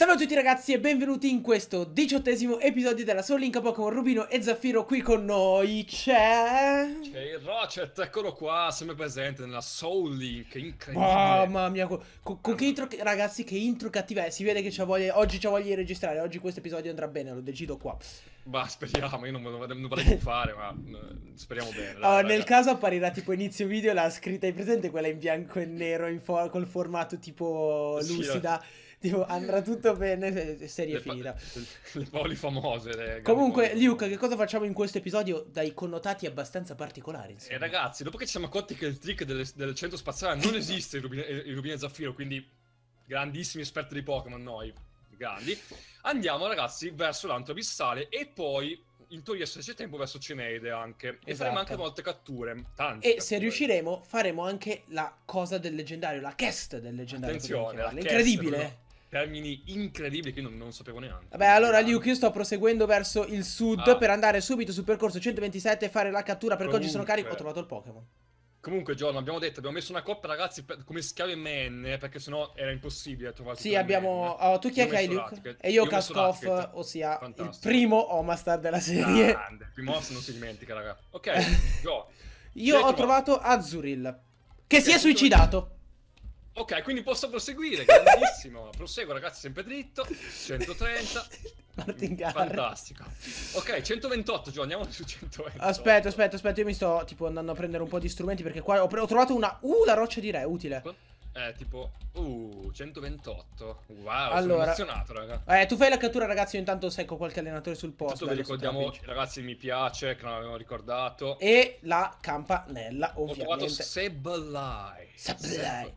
Salve a tutti ragazzi e benvenuti in questo diciottesimo episodio della Soul Link Pokémon Rubino e Zaffiro qui con noi c'è... C'è il Rocet, eccolo qua, sempre presente nella Soul Link, incredibile Mamma mia, con, con, con che intro, ragazzi che intro cattiva è, si vede che voglia, oggi c'ha voglia di registrare, oggi questo episodio andrà bene, lo decido qua Ma speriamo, io non, me lo, non vorrei più fare, ma mm, speriamo bene. Dai, allora, ah, nel caso apparirà tipo inizio video la scritta, hai presente quella in bianco e nero, in for col formato tipo lucida? Sì, tipo, andrà tutto bene, serie le finita. le poli famose. Le Comunque, Luke, che cosa facciamo in questo episodio dai connotati abbastanza particolari? Insomma. Eh, ragazzi, dopo che ci siamo accorti che il trick delle, del centro spaziale non esiste, il rubine, il rubine zaffiro, quindi grandissimi esperti di Pokémon noi, grandi, andiamo ragazzi verso l'antro abissale e poi in teoria se c'è tempo verso Ceneide anche esatto. e faremo esatto. anche molte catture tante e catture. se riusciremo faremo anche la cosa del leggendario la quest del leggendario attenzione la incredibile eh termini incredibili che non, non sapevo neanche. Vabbè, allora Luke, io sto proseguendo verso il sud ah. per andare subito sul percorso 127 e fare la cattura perché Comunque. oggi sono carico. Ho trovato il Pokémon. Comunque, John, abbiamo detto, abbiamo messo una coppia, ragazzi, per, come schiave man, eh, perché sennò era impossibile trovare Sì, abbiamo... Eh. Oh, tu chi è che hai, Luke? E io, io Kaskov, ossia Fantastico. il primo Omastar della serie. Grande, il primo Omastar non si dimentica, ragazzi. Ok, Giorno. io ho trovato Azuril, che si è suicidato. Ok, quindi posso proseguire, grandissimo. Proseguo, ragazzi, sempre dritto. 130. Martingale. Fantastico. Ok, 128, Gio, andiamo su 120. Aspetta, aspetta, aspetta, io mi sto tipo andando a prendere un po' di strumenti perché qua ho, ho trovato una... Uh, la roccia di re, utile. Ecco. Eh, tipo, uh, 128. Wow, allora, sono emozionato, raga. Eh, tu fai la cattura, ragazzi. Io intanto secco qualche allenatore sul posto. Tutto vi ricordiamo, ragazzi, mi piace, che non avevamo ricordato. E la campanella, ovviamente. Ho trovato Seblai. Seblai.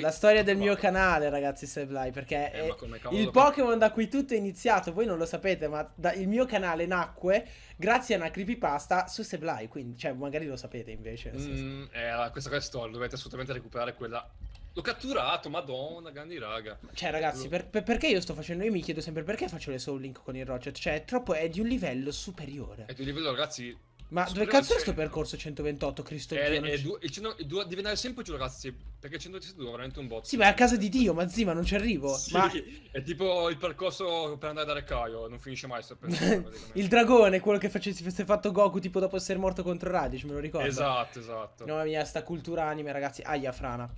La storia del mio canale, ragazzi, Sebly, perché eh, è... il Pokémon da cui tutto è iniziato, voi non lo sapete, ma da... il mio canale nacque grazie a una creepypasta su Sebly, quindi cioè, magari lo sapete invece. Mm, eh, questa qua è storia, dovete assolutamente recuperare quella L'ho catturato, madonna, grandi raga. Cioè, ragazzi, per, per, perché io sto facendo? Io mi chiedo sempre perché faccio le Soul Link con il Roger. Cioè, è troppo è di un livello superiore. È di un livello, ragazzi, ma Spero dove cazzo è questo percorso 128, Cristo? È, eh, Dio, è, du- ci... du- deve andare sempre giù, ragazzi. Perché 132 è veramente un bot. Sì, ma è a casa di Dio, ma zima, non ci arrivo. Sì, ma... È tipo il percorso per andare da Recaio, non finisce mai. percorso. il dragone, quello che face- si fosse fatto Goku, tipo dopo essere morto contro Radish, me lo ricordo. Esatto, esatto. No, mia, sta cultura anime, ragazzi. Aia, frana.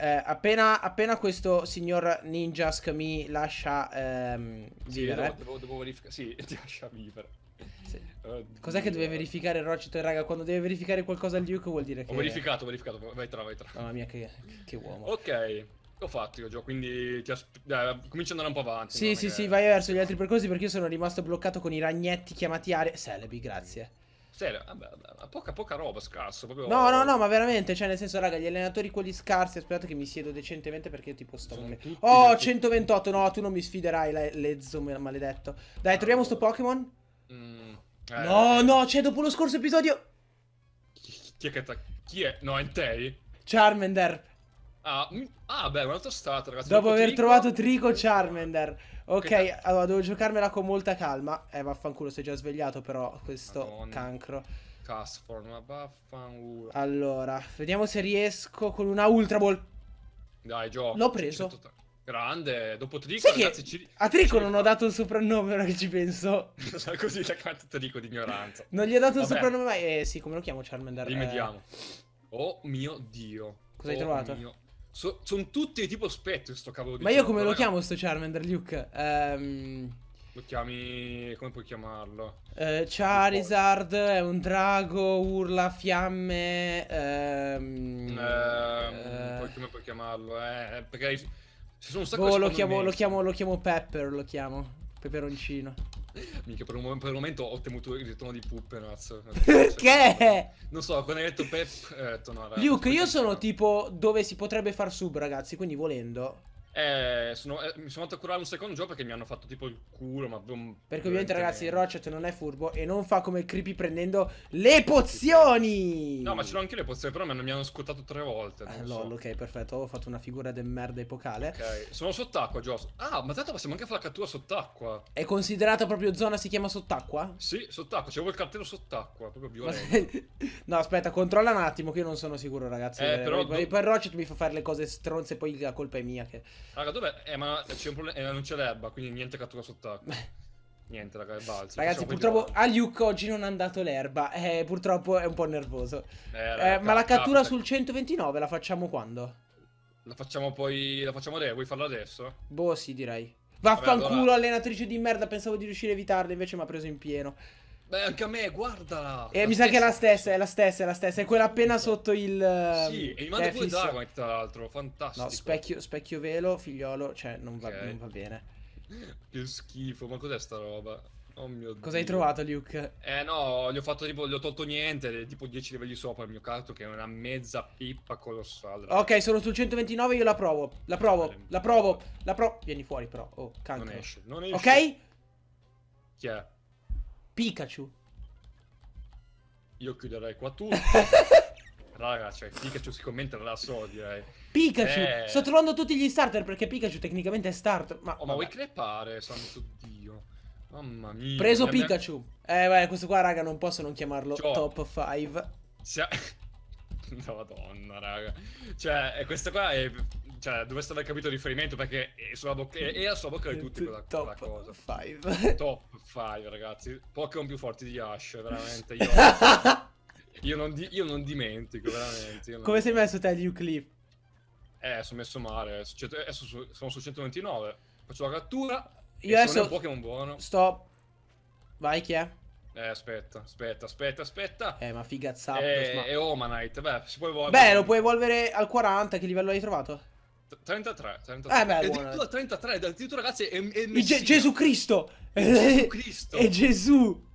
Eh, appena, appena, questo signor Ninjask mi lascia ehm, sì, vivere. Devo, devo, devo verificare. Sì, ti lascia vivere. Cos'è che deve verificare Rocito e raga? Quando deve verificare qualcosa il Duke vuol dire che... Ho verificato, ho verificato, vai tra, vai tra. Mamma mia, che, che uomo. Ok, ho fatto io, gioco, quindi ti asp... Dai, comincio ad andare un po' avanti. Sì, sì, che... sì, vai verso gli altri percorsi perché io sono rimasto bloccato con i ragnetti chiamati aree. Celebi, grazie. Serio, vabbè, vabbè, poca, poca roba scarso. Proprio... No, no, no, ma veramente, cioè, nel senso, raga, gli allenatori quelli scarsi. Aspettate che mi siedo decentemente perché io tipo sto. Oh, 128, no, tu non mi sfiderai, le, lezzo maledetto. Dai, ah, troviamo sto Pokémon. Mm. Eh. no, no, cioè dopo lo scorso episodio... Chi, è che attacca? Chi è? No, Entei? Charmander. Ah, ah, beh, un altro stato, ragazzi. Dopo, aver Trico... trovato Trico Charmander. Ok, allora devo giocarmela con molta calma. Eh, vaffanculo, sei già svegliato però questo Madonna. cancro. Casform, ma vaffanculo. Allora, vediamo se riesco con una Ultra Ball. Dai, gioco. L'ho preso. Certo, certo. Grande, dopo Trico, Sai ragazzi, ci... a Trico non ho dato un soprannome, ora che ci penso. Cioè, così l'ha chiamato Trico di ignoranza. non gli ho dato Vabbè. il soprannome, mai. eh, sì, come lo chiamo Charmander? Eh, Rimediamo. Oh mio Dio. Cosa oh trovato? Mio... So, sono tutti tipo spettro sto cavolo di Ma io come lo chiamo sto Charmander, Luke? Um... Lo chiami... come puoi chiamarlo? Uh, Charizard, è un drago, urla, fiamme... Um... Ehm, uh, ehm, uh... Eh, puoi, come puoi chiamarlo? Eh, perché ci sono un sacco oh, lo chiamo, lo chiamo, lo chiamo Pepper, lo chiamo. Peperoncino. Mica per un, per un momento ho temuto il ritorno di Puppenaz. Perché? Non so, quando hai detto Pepper... Eh, no, Luke, io sono tipo dove si potrebbe far sub, ragazzi, quindi volendo eh, sono, eh, mi sono andato a curare un secondo gioco perché mi hanno fatto tipo il culo. Ma boh, perché ovviamente, ragazzi, il Rocket non è furbo e non fa come il creepy prendendo le pozioni. No, ma ce l'ho anche le pozioni, però mi hanno, scottato tre volte. Ah, lol, so. ok, perfetto. Ho fatto una figura del merda epocale. Ok, sono sott'acqua, Joss. Ah, ma tanto possiamo anche fare la cattura sott'acqua. È considerata proprio zona si chiama sott'acqua? Sì, sott'acqua. C'avevo il cartello sott'acqua. Proprio violento. no, aspetta, controlla un attimo, che io non sono sicuro, ragazzi. Eh, eh però. Poi, do... poi Rochet mi fa fare le cose stronze, poi la colpa è mia. Che... Raga, dov'è? Eh, ma c'è un problema. Eh, non c'è l'erba, quindi niente cattura sott'acqua. niente, raga, è balzo. Ragazzi, purtroppo a Luke oggi non è andato l'erba. Eh, purtroppo è un po' nervoso. Eh, eh, ma la cattura sul 129 la facciamo quando? La facciamo poi. La facciamo adesso? Vuoi farla adesso? Boh, sì, direi. Vaffanculo, allora... allenatrice di merda. Pensavo di riuscire a evitarla, invece mi ha preso in pieno. Beh, anche a me, guardala. Eh, mi stessa. sa che è la stessa, è la stessa, è la stessa. È quella appena sotto il. Sì, eh, e mi manda pure Dragonite, tra l'altro. Fantastico. No, specchio, specchio velo, figliolo, cioè, non, okay. va, non va, bene. Che schifo, ma cos'è sta roba? Oh mio Cosa Dio. hai trovato, Luke? Eh, no, gli ho fatto tipo, gli ho tolto niente, tipo 10 livelli sopra il mio carto, che è una mezza pippa colossale. Ok, sono sul 129, io la provo. La provo, la provo, la provo. Vieni fuori, però. Oh, cancro. Non esce, non esce. Ok? Chi è? Pikachu. Io chiuderei qua tutto. Raga, cioè, Pikachu si commenta la so, direi. Pikachu! Eh... Sto trovando tutti gli starter perché Pikachu tecnicamente è starter. Ma, oh, ma vuoi crepare, santo Dio. Oh. Mamma mia. Preso mia Pikachu. Mia... Eh, beh, questo qua, raga, non posso non chiamarlo cioè... top 5. Se... no, madonna, raga. Cioè, eh, questo qua è cioè, dovreste aver capito il riferimento perché è sulla bocca, è, è sulla bocca di tutti quella, quella cosa. Top 5. Top 5, ragazzi. Pokémon più forti di Ash, veramente. Io, io, non, di, io non, dimentico, veramente. Non... Come sei messo te agli Eh, sono messo male. Eh, adesso sono su 129. Faccio la cattura. Io adesso... un Pokémon buono. Stop. Vai, chi è? Eh, aspetta, aspetta, aspetta, aspetta. Eh, ma figazzato. E, eh, ma... e Omanite, beh, si può evolvere. Beh, lo puoi evolvere al 40. Che livello hai trovato? 33, 33. Eh beh, è addirittura 33, addirittura ragazzi è, è Gesù Cristo! Gesù Cristo! è Gesù!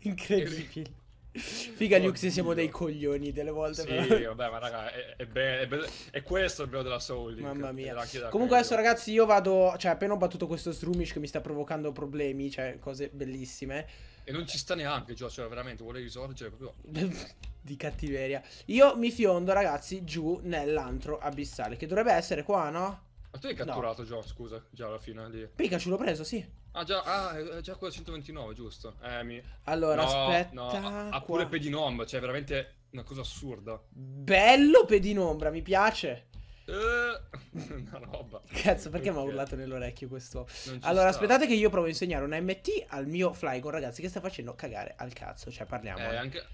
Incredibile. Figa Oddio. Luke, siamo dei coglioni delle volte. Sì, però. vabbè, ma raga, è, è, be- è, è, questo il bello della Soul Mamma mia. Comunque quello. adesso ragazzi io vado, cioè appena ho battuto questo Strumish che mi sta provocando problemi, cioè cose bellissime. E non ci sta neanche, Gio, cioè veramente vuole risorgere proprio... Di cattiveria. Io mi fiondo ragazzi giù nell'antro abissale, che dovrebbe essere qua, no? Ma tu hai catturato no. John, scusa, già alla fine lì. Pikachu l'ho preso, sì. Ah, già, ah, eh, già quella 129, giusto. Eh, mi... Allora, no, aspetta. No, ha, ha pure Pedinombra, cioè veramente una cosa assurda. Bello Pedinombra, mi piace. Eh, una roba. Cazzo, perché mi ha urlato nell'orecchio questo? Allora, sta. aspettate che io provo a insegnare un MT al mio Flygon, ragazzi, che sta facendo cagare al cazzo. Cioè, parliamo. Eh, eh. anche...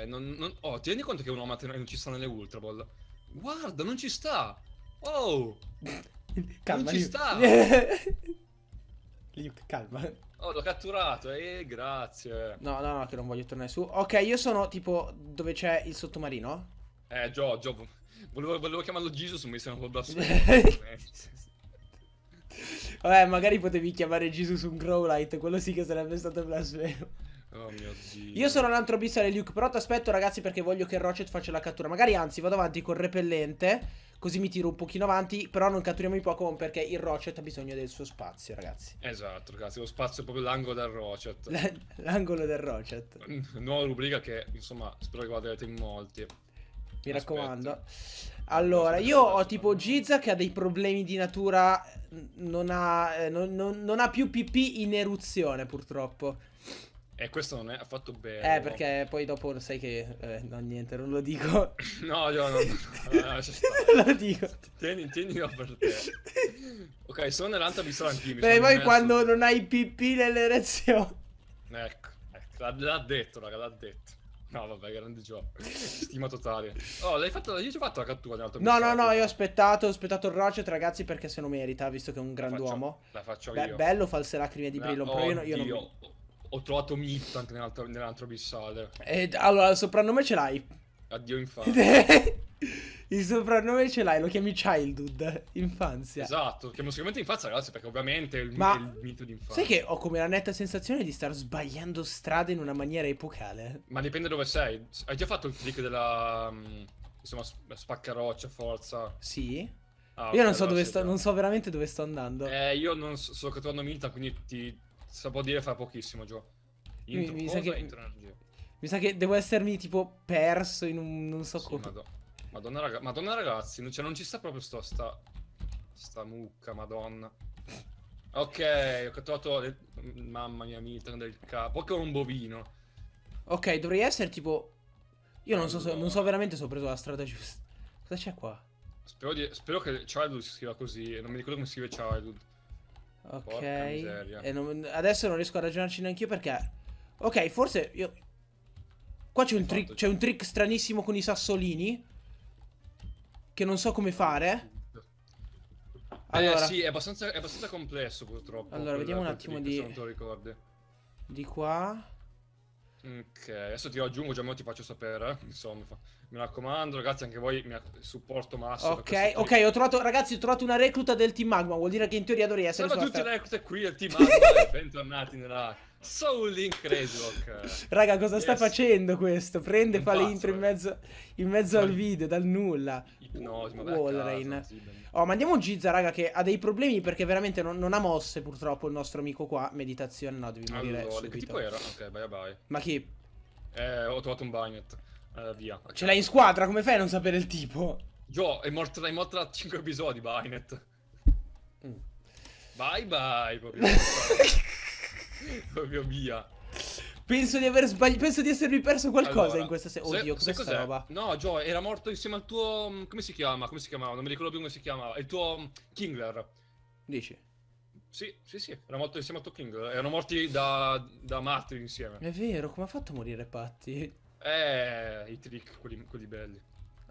Eh, non, non... Oh, ti rendi conto che un Omat non ci sta nelle Ultra Ball? Guarda, non ci sta! Oh! Calma, non ci sta! Luke, calma. Oh, l'ho catturato, eh, grazie. No, no, no, che non voglio tornare su. Ok, io sono tipo dove c'è il sottomarino. Eh, Gio, Gio, volevo, volevo chiamarlo Jesus, mi sembra un po' blasfemo. Vabbè, magari potevi chiamare Jesus un Growlite, quello sì che sarebbe stato blasfemo. Oh mio dio. Io sono l'antro abissale Luke, però ti aspetto ragazzi perché voglio che Rocket faccia la cattura. Magari anzi, vado avanti col repellente. Così mi tiro un pochino avanti, però non catturiamo i Pokémon perché il Rochet ha bisogno del suo spazio, ragazzi. Esatto, ragazzi, lo spazio è proprio l'angolo del Rochet. L'angolo del Rochet. Nuova rubrica che, insomma, spero che guarderete in molti. Mi Aspetta. raccomando. Allora, io ho tipo Giza che ha dei problemi di natura, non ha, eh, non, non, non ha più PP in eruzione purtroppo. E questo non è affatto bene. Eh, perché poi dopo sai che... Eh, no, niente, non lo dico. no, io no, non no, lo dico. Tieni, tienilo per te. Ok, sono nell'altra pistola anch'io. Beh, poi quando non hai pipì nell'erezione. Ecco, ecco l'ha detto, raga, l'ha detto. No, vabbè, grande gioco. Stima totale. Oh, l'hai fatto, io ci ho fatto la cattura nell'alto No, no, no, io ho aspettato, ho aspettato il Rocket, ragazzi, perché se lo merita, visto che è un grand'uomo. La faccio, la faccio Beh, io. bello false lacrime di Brillo, però io, io non ho trovato Miptant nell'altro, nell'altro abissale. Eh, allora, il soprannome ce l'hai. Addio infanzia. il soprannome ce l'hai, lo chiami childhood, infanzia. Esatto, chiamo sicuramente infanzia, ragazzi, perché ovviamente è il, Ma il mito di infanzia. Sai che ho come la netta sensazione di star sbagliando strada in una maniera epocale. Ma dipende dove sei. Hai già fatto il click della... Mm, insomma, spaccaroccia, forza. Sì. Ah, io okay, non so, allora dove sto, non so veramente dove sto andando. Eh, io non so, sto catturando Milton, quindi ti, si può dire fra pochissimo, Gio. Intro, mi, mi, sa che, mi, mi, sa che, devo essermi tipo perso in un non so sì, come. Madonna, madonna, raga, madonna ragazzi, cioè, non ci sta proprio sto, sta, sta mucca, madonna. Ok, ho catturato... le... mamma mia, mi torna il capo. Che un bovino. Ok, dovrei essere tipo io non so, se, non so veramente se ho preso la strada giusta. Cosa c'è qua? Spero, di, spero che Childhood si scriva così. Non mi ricordo come si scrive Childhood. Ok. E non, adesso non riesco a ragionarci neanche io perché... Ok, forse io... Qua c'è un, esatto, tri un, trick stranissimo con i sassolini. Che non so come fare. Eh, allora. Eh sì, è abbastanza, è abbastanza complesso purtroppo. Allora, vediamo un attimo di... Di qua. Ok, adesso ti aggiungo, già me lo ti faccio sapere, eh, insomma. Mi raccomando, ragazzi, anche voi mi supporto massimo. Ok, ok, ho trovato, ragazzi, ho trovato una recluta del Team Magma. Vuol dire che in teoria dovrei essere. Siamo tutti le reclute qui del Team Magma. bentornati nella Soul in Crazylock. Raga, cosa yes. sta facendo questo? Prende, e fa le intro in eh. mezzo, in mezzo al video, dal nulla. Ipnosi, ma Wallrain. Sì, oh, mandiamo un Gizza, raga, che ha dei problemi perché veramente non, non, ha mosse, purtroppo, il nostro amico qua. Meditazione, no, devi morire allora, subito. Che tipo era? Ok, bye bye. Ma chi? Eh, ho trovato un bagnet. Uh, via. Ce l'hai in squadra? Come fai a non sapere il tipo? Gio, è morto, è morto da 5 episodi, Bainet. Mm. Bye bye, proprio. proprio via. Penso di aver sbagliato. Penso di essermi perso qualcosa allora, in questa serie. Oddio, se, cos'è roba? No, Gio, era morto insieme al tuo. Mm, come si chiama? Come si chiamava? Non mi ricordo più come si chiamava. Il tuo mm, Kingler. Dici? Sì, sì, sì. Era morto insieme al tuo Kingler. Erano morti da, da Martin insieme. È vero, come ha fatto a morire Patti? Eh, i trick, quelli, quelli belli.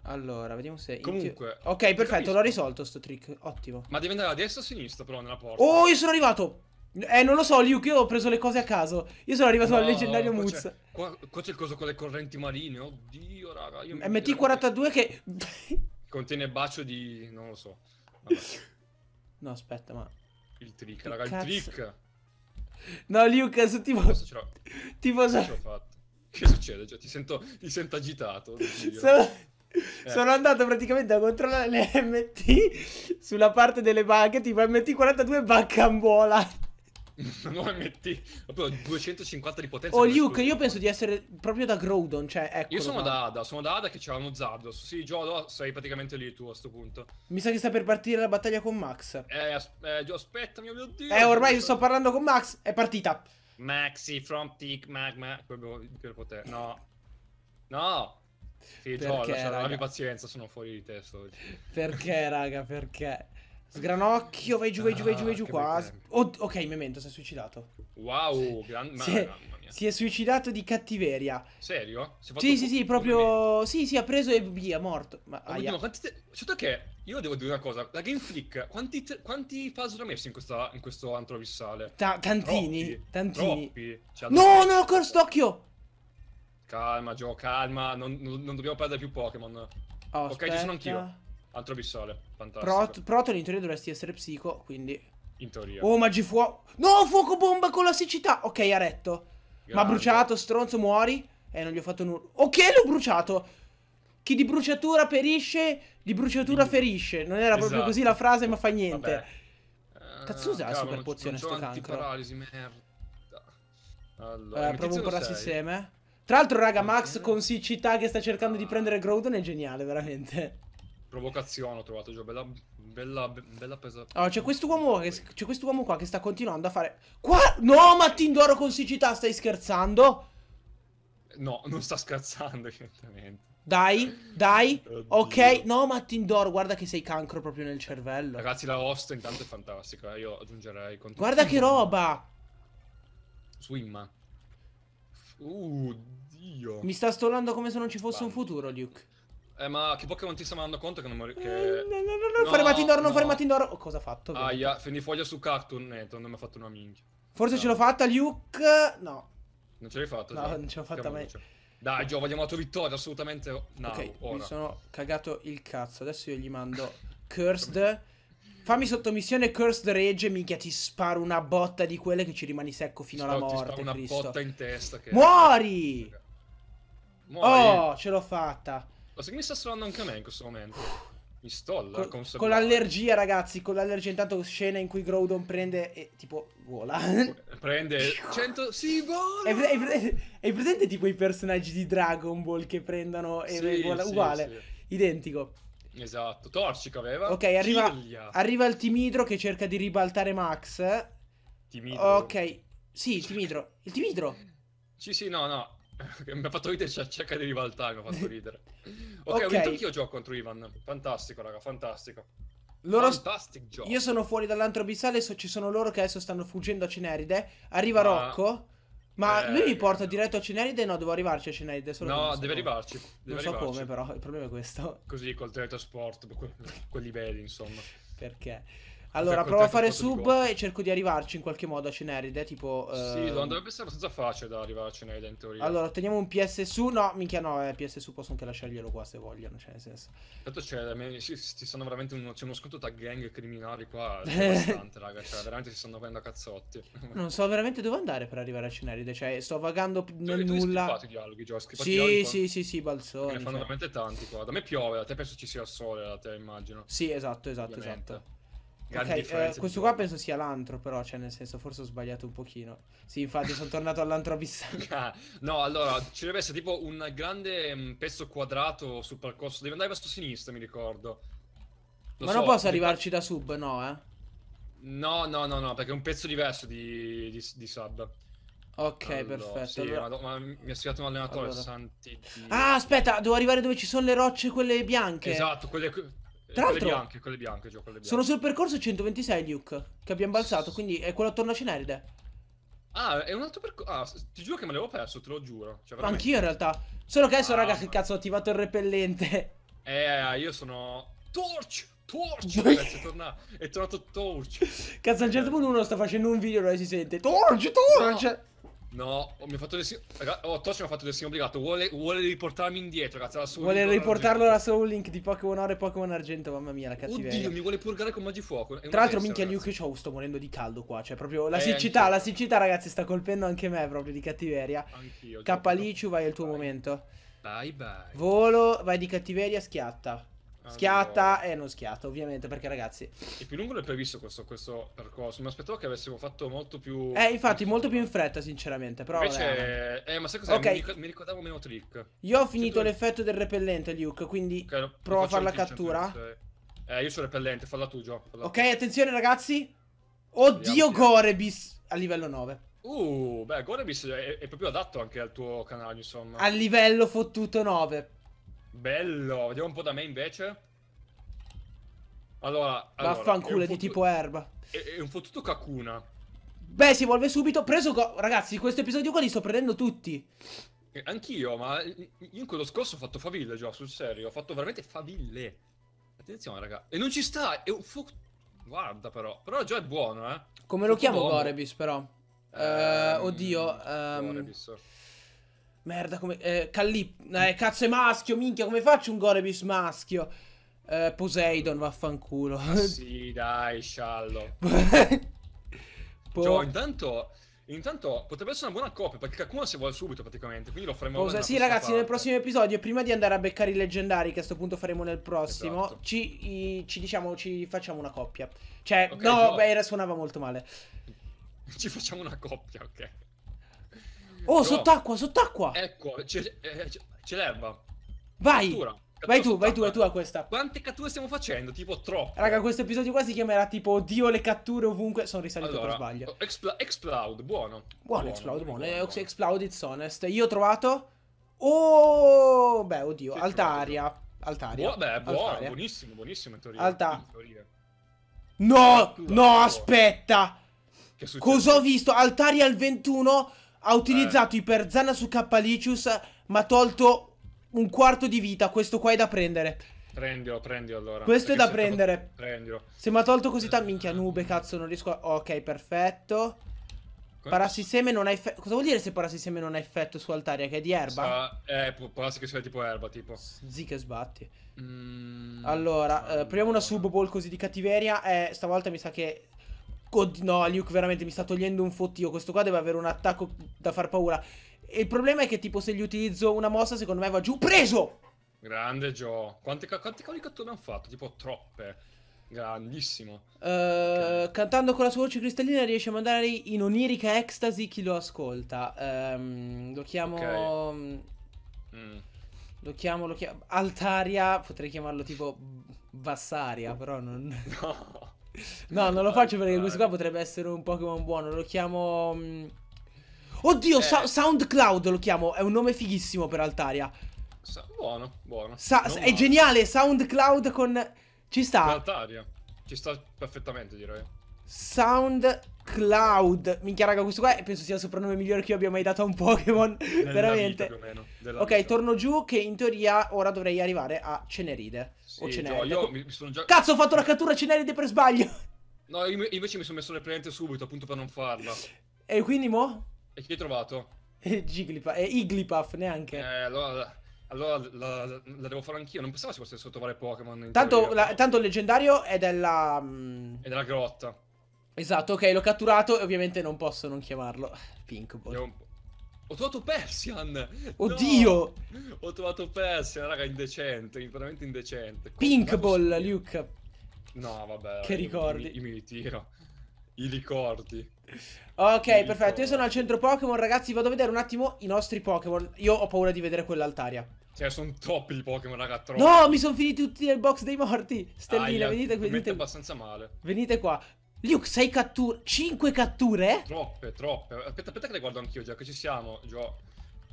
Allora, vediamo se... Comunque... Ok, perfetto, l'ho risolto sto trick, ottimo. Ma devi andare a destra o a sinistra però nella porta? Oh, io sono arrivato! Eh, non lo so, Luke, io ho preso le cose a caso. Io sono arrivato no, al leggendario Muz. qua, c'è il coso con le correnti marine, oddio, raga. MT-42 che... contiene bacio di... non lo so. Vabbè. No, aspetta, ma... Il trick, che raga, cazzo? il trick! No, Luke, su tipo... Questo ce l'ho... Tipo... Ce l'ho fatto. Che succede? Cioè, ti, sento, ti sento agitato. Sono, eh. sono, andato praticamente a controllare le MT sulla parte delle banche, tipo MT42 baccambola. No, MT, proprio 250 di potenza. Oh, Luke, io penso di essere proprio da Groudon, cioè, eccolo, Io sono ma. da Ada, sono da Ada che c'è uno Zardos. Sì, Giolo, sei praticamente lì tu a sto punto. Mi sa che sta per partire la battaglia con Max. Eh, as eh, aspettami, mio Dio. Eh, ormai sto parlando con Max, è partita. Maxi from Tick Magma. Per poter. No. No. Sì, perché, cioè, raga? abbi pazienza, sono fuori di testa oggi. Perché, raga, perché? Sgranocchio, vai giù, vai giù, vai giù, vai giù ah, qua. Oh, ok, Memento, si è suicidato. Wow, sì. grande... Sì. Si è suicidato di cattiveria. Serio? Si sì, sì, sì, proprio... Sì, sì, ha preso e via, morto. Ma oh, oddio, quanti... Te... Certo che... Io devo dire una cosa, la Game Freak, quanti, te... quanti puzzle ha messo in, questa... in questo antro abissale? Ta tantini, troppi, tantini. Troppi. Cioè, no, no, corso occhio! Calma, Joe, calma, non, non, non, dobbiamo perdere più Pokémon. Oh, ok, aspetta. ci sono anch'io. Altro abissale, fantastico. Prot Proton in teoria dovresti essere psico, quindi... In teoria. Oh, fuoco... No, fuoco bomba con la siccità. Ok, ha retto. Ma ha bruciato, stronzo, muori. Eh, non gli ho fatto nulla. Ok, l'ho bruciato. Chi di bruciatura perisce, di bruciatura ferisce. Non era esatto. proprio così la frase, ma fa niente. Vabbè. Eh, Cazzo usa la super pozione sto cancro. paralisi, merda. Allora, eh, provo un po' insieme. Tra l'altro, raga, Max con siccità che sta cercando di prendere Groudon è geniale, veramente. Provocazione ho trovato già bella Bella, be bella presa. Allora, c'è quest'uomo qua, c'è quest'uomo qua che sta continuando a fare... Qua... No, ma Tindoro con siccità, stai scherzando? No, non sta scherzando, evidentemente. Dai, dai, Oddio. ok, no Mattindoro, guarda che sei cancro proprio nel cervello Ragazzi la host intanto è fantastica, eh, io aggiungerei Guarda che roba Swim. Swimma Dio. Mi sta stollando come se non ci fosse Bam. un futuro Luke eh, ma che Pokémon ti sta mandando conto che non muori? Che... Eh, no, no, no, no, fermati in oro, no. non fermati in oh, cosa ha fatto? Aia, ah, yeah. su Cartoon Network, non mi ha fatto una minchia. Forse no. ce l'ho fatta, Luke. No. Non ce l'hai fatta? No, già. non ce l'ho fatta mai. Dai, Gio, vogliamo la tua vittoria, assolutamente no. Ok, ora. mi sono cagato il cazzo. Adesso io gli mando Cursed. Fammi sottomissione Cursed Rage, minchia, ti sparo una botta di quelle che ci rimani secco fino alla morte, Ti sparo una Cristo. botta in testa che... Muori! Muori! Oh, ce l'ho fatta. Penso che mi sta suonando anche a me in questo momento. Mi stolla. Con, eh, con l'allergia, ragazzi, con l'allergia. Intanto scena in cui Groudon prende e tipo vola. Prende 100... Sì, vola! È, è, è, è, presente tipo i personaggi di Dragon Ball che prendono e sì, vola? Sì, Uguale, sì. identico. Esatto, Torcica aveva. Ok, arriva, arriva, il Timidro che cerca di ribaltare Max. Timidro. Ok, sì, il Timidro. Il Timidro. Sì, sì, no, no. mi ha fatto ridere, cerca di ribaltare, mi ha fatto ridere. Ok, okay. ho vinto anch'io gioco contro Ivan. Fantastico, raga, fantastico. Loro... Fantastic gioco. Io sono fuori dall'antro abissale, so, ci sono loro che adesso stanno fuggendo a Ceneride. Arriva ah. Rocco. Ma eh, lui mi porta diretto a Ceneride? No, devo arrivarci a Ceneride. Solo no, so deve arrivarci. Deve non so arrivarci. come, però. Il problema è questo. Così col teletrasporto, quei livelli, insomma. Perché? Allora, provo a fare sub e cerco di arrivarci in qualche modo a Ceneride, tipo... Eh, sì, ehm... dovrebbe essere abbastanza facile da arrivare a Ceneride in teoria. Allora, otteniamo un PS su, no, minchia no, eh, PS su posso anche lasciarglielo qua se vogliono, cioè nel senso. Tanto c'è, ci sono veramente uno, c'è uno sconto tra gang criminali qua, bastante raga, cioè veramente si stanno prendendo a cazzotti. non so veramente dove andare per arrivare a Ceneride, cioè sto vagando cioè, nel tu nulla. Tu dialoghi, Gio, sì, dialoghi sì, sì, sì, balzoni. Ne fanno cioè. veramente tanti qua, da me piove, da te penso ci sia il sole, da te immagino. Sì, esatto, esatto, Ovviamente. esatto. Okay, eh, questo qua penso sia l'antro, però, cioè, nel senso, forse ho sbagliato un pochino. Sì, infatti, sono tornato all'antro abissale. Ah, no, allora, ci deve essere tipo un grande mm, pezzo quadrato sul percorso. Devi andare verso sinistra, mi ricordo. Lo Ma so, non posso arrivarci da sub, no, eh? No, no, no, no, perché è un pezzo diverso di, di, di sub. Ok, allora, perfetto. Sì, allora... ma, ma mi ha spiegato un allenatore. Allora. Santi. Ah, aspetta, devo arrivare dove ci sono le rocce, quelle bianche. Esatto, quelle. Eh, Tra l'altro, quelle bianche, quelle bianche, gioco le bianche. Sono sul percorso 126, Duke, che abbiamo balzato, S quindi è quello attorno a Ceneride. Ah, è un altro percorso. Ah, ti giuro che me l'avevo perso, te lo giuro. Cioè, veramente... Anch'io in realtà. Solo che adesso, ah, raga, che cazzo, ho attivato il repellente. Eh, eh, eh io sono. Torch! Torch! ragazzi, è, tornato, è tornato Torch. Cazzo, a un certo punto uno sta facendo un video e si sente. Torch, Torch! No. No, mi ha fatto le oh, Tosh mi ha fatto le obbligato. Vuole, vuole, riportarmi indietro, ragazzi. Alla Soul vuole riportarlo alla Soul Link di Pokémon Oro e Pokémon Argento, mamma mia, la cattiveria. Oddio, mi vuole purgare con Magifuoco. Tra l'altro, minchia, ragazzi. Luke Chow, sto morendo di caldo qua. Cioè, proprio la eh, siccità, la siccità, ragazzi, sta colpendo anche me proprio di cattiveria. Anch'io. Capaliciu, vai al tuo bye. momento. Bye bye. Volo, vai di cattiveria, schiatta. Ah, schiatta e non schiatta, ovviamente, perché ragazzi... È più lungo del previsto questo, questo percorso, mi aspettavo che avessimo fatto molto più... Eh, infatti, molto più in fretta, sinceramente, però... Invece... Eh, ma sai cos'è? Okay. Mi, ricordavo meno trick. Io ho finito tu... l'effetto del repellente, Luke, quindi okay, no, provo a fare la cattura. Cioè, eh, io sono repellente, falla tu, Gio. Falla ok, tu. attenzione, ragazzi. Oddio, Vediamo. Gorebis a livello 9. Uh, beh, Gorebis è, è, proprio adatto anche al tuo canale, insomma. A livello fottuto 9. Bello, vediamo un po' da me invece. Allora, Vaffanculo, allora, è, di tipo erba. È, è un fottuto cacuna. Beh, si evolve subito. Preso. Ragazzi, questo episodio qua li sto prendendo tutti. Eh, anch'io, ma io in quello scorso ho fatto faville già, sul serio. Ho fatto veramente faville. Attenzione, raga. E non ci sta. È un fo... Guarda, però. Però già è buono, eh. Come lo chiamo Gorebis, però? Ehm, eh, uh, oddio. Um... Gorebis. Merda, come... Eh, Callip... Eh, cazzo è maschio, minchia, come faccio un Gorebis maschio? Eh, Poseidon, vaffanculo. sì, dai, sciallo. po... intanto... Intanto potrebbe essere una buona coppia perché qualcuno si vuole subito praticamente, quindi lo faremo Cosa, Sì ragazzi, parte. nel prossimo episodio, prima di andare a beccare i leggendari, che a questo punto faremo nel prossimo, esatto. ci, i, ci, diciamo, ci facciamo una coppia. Cioè, okay, no, no, beh, suonava molto male. Ci facciamo una coppia, ok. Oh, Però... sott'acqua, sott'acqua! Ecco, c'è, eh, c'è l'erba. Vai! Cattura. Vai tu, vai tu, vai tu a questa. Quante catture stiamo facendo? Tipo troppo. Raga, questo episodio qua si chiamerà tipo Dio le catture ovunque. Sono risalito allora, per sbaglio. Expl oh, Exploud, buono. Buono, explode, buono. buono. buono. Exploud, it's honest. Io ho trovato... Oh, beh, oddio. Che Altaria. Trovato? Altaria. Buo, beh, buono, Altaria. buonissimo, buonissimo in teoria. Alta. In teoria. No, no, aspetta. Cosa ho visto? Altaria al 21 ha utilizzato eh. Iperzana su Cappalicius, ma ha tolto un quarto di vita. Questo qua è da prendere. Prendilo, prendilo allora. Questo è da prendere. Tolto... Prendilo. Se mi ha tolto così tanto... Minchia, nube, cazzo, non riesco a... Ok, perfetto. Parassiseme non ha effetto. Cosa vuol dire se parassiseme non ha effetto su Altaria? Che è di erba? Sa, eh, può essere che sia tipo erba, tipo. Zì che sbatti. Mm, allora, eh, allora, eh, proviamo una sub ball così di cattiveria. Eh, stavolta mi sa che Oddio, no, Luke veramente mi sta togliendo un fottio. Questo qua deve avere un attacco da far paura. E il problema è che tipo se gli utilizzo una mossa, secondo me va giù. Preso! Grande Joe. Quante, quante caricature hanno fatto? Tipo troppe. Grandissimo. Uh, eh, okay. Cantando con la sua voce cristallina riesce a mandare in onirica ecstasy chi lo ascolta. Um, lo chiamo... Okay. Mm. Lo chiamo, lo chiamo... Altaria, potrei chiamarlo tipo Bassaria, però non... No. No, non lo faccio perché questo qua potrebbe essere un Pokémon buono. Lo chiamo... Mm, oddio, eh. Sa SoundCloud lo chiamo. È un nome fighissimo per Altaria. Sa buono, buono. Sa è male. geniale, SoundCloud con... Ci sta. Con Altaria. Ci sta perfettamente, direi. Sound Cloud. Minchia, raga, questo qua penso sia il soprannome migliore che io abbia mai dato a un Pokémon. Veramente. Vita, meno, ok, vita. torno giù che in teoria ora dovrei arrivare a Ceneride. Sì, o Ceneride. No, io mi, mi sono già... Cazzo, ho fatto la cattura Ceneride per sbaglio. No, invece mi sono messo le plente subito, appunto per non farla. E quindi mo? E chi hai trovato? Giglipuff, e Iglipuff neanche. Eh, allora... Allora la, la, la, devo fare anch'io. Non pensavo si potesse trovare Pokémon. Tanto, tanto, il leggendario è della. Mh... Mm, è della grotta. Esatto, ok, l'ho catturato e ovviamente non posso non chiamarlo Pinkball. Non... Ho trovato Persian! Oddio! No! Ho trovato Persian, raga, indecente, veramente indecente. Pinkball, Luke. No, vabbè. Che ricordi? Io, io, io mi ritiro. I ricordi. Ok, I perfetto. Ricordi. Io sono al centro Pokémon, ragazzi. Vado a vedere un attimo i nostri Pokémon. Io ho paura di vedere quell'altaria. Cioè, sono troppi i Pokémon, raga, troppi. No, mi sono finiti tutti nel box dei morti. Stellina, Aia, venite qui. Mi abbastanza male. Venite qua. Luke, sei catture. 5 catture? Troppe, troppe. Aspetta, aspetta che le guardo anch'io, già che ci siamo, Gio.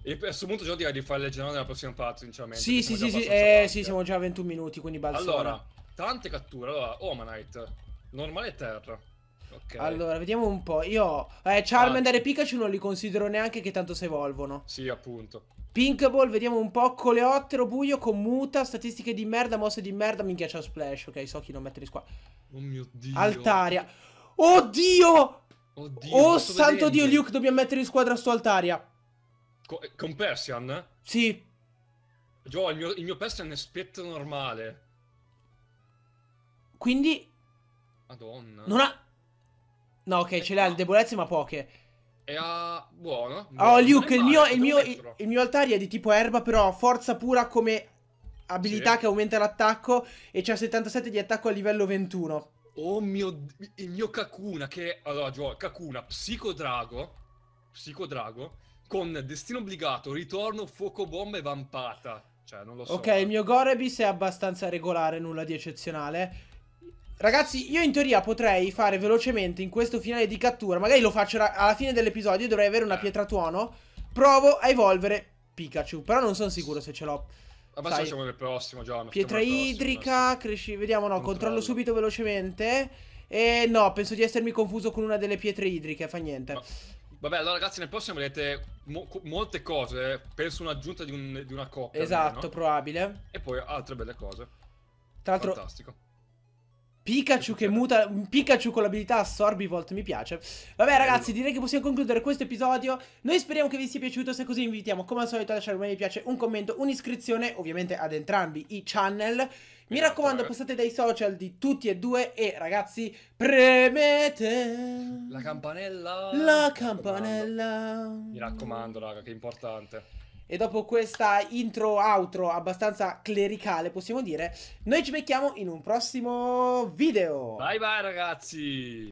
E a questo punto Gio direi di fare il genere nella prossima parte, sinceramente. Sì, sì, sì, sì, eh, sì, siamo eh. già a 21 minuti, quindi balzona. Allora, tante catture. Allora, Omanite, normale terra. Okay. Allora, vediamo un po'. Io eh, Charmander ah. e Pikachu non li considero neanche che tanto si evolvono. Sì, appunto. Pinkball, vediamo un po'. Coleottero, buio, con muta, statistiche di merda, mosse di merda, minchia c'ha splash. Ok, so chi non mette di squadra. Oh mio dio. Altaria. Oddio! Oddio, oh santo vedendo. dio, Luke, dobbiamo mettere in squadra su Altaria. Co eh, con Persian? Sì. Gio, il mio, il mio Persian è spettro normale. Quindi... Madonna. Non ha... No, ok, ce l'ha il debolezze ma poche. Era buono. buono. Oh, Luke, il mio, male, il, mio, il, il mio altari è di tipo erba, però ha forza pura come abilità sì. che aumenta l'attacco e c'ha 77 di attacco a livello 21. Oh mio, il mio Kakuna che, allora gioco Kakuna, psicodrago, psicodrago, con destino obbligato, ritorno, fuoco bomba e vampata. Cioè, non lo so. Ok, il eh. mio Gorebis è abbastanza regolare, nulla di eccezionale. Ragazzi, io in teoria potrei fare velocemente in questo finale di cattura, magari lo faccio alla fine dell'episodio, dovrei avere una pietra tuono, provo a evolvere Pikachu, però non sono sicuro se ce l'ho. Vabbè, Sai, siamo nel prossimo già. Pietra idrica, cresci, vediamo, no, controllo. controllo subito velocemente. E no, penso di essermi confuso con una delle pietre idriche, fa niente. Ma... Vabbè, allora ragazzi, nel prossimo vedete mo molte cose. Penso un'aggiunta di, un, di, una coppia. Esatto, almeno. probabile. E poi altre belle cose. Tra l'altro, fantastico. Pikachu che muta, Pikachu con l'abilità Volt, mi piace. Vabbè ragazzi, direi che possiamo concludere questo episodio. Noi speriamo che vi sia piaciuto, se così vi invitiamo come al solito a lasciare un mi piace, un commento, un'iscrizione, ovviamente ad entrambi i channel. Mi esatto, raccomando, passate dai social di tutti e due e ragazzi, premete la campanella. La campanella. Mi raccomando, raga, che è importante. E dopo questa intro outro abbastanza clericale, possiamo dire, noi ci becchiamo in un prossimo video. Bye bye ragazzi!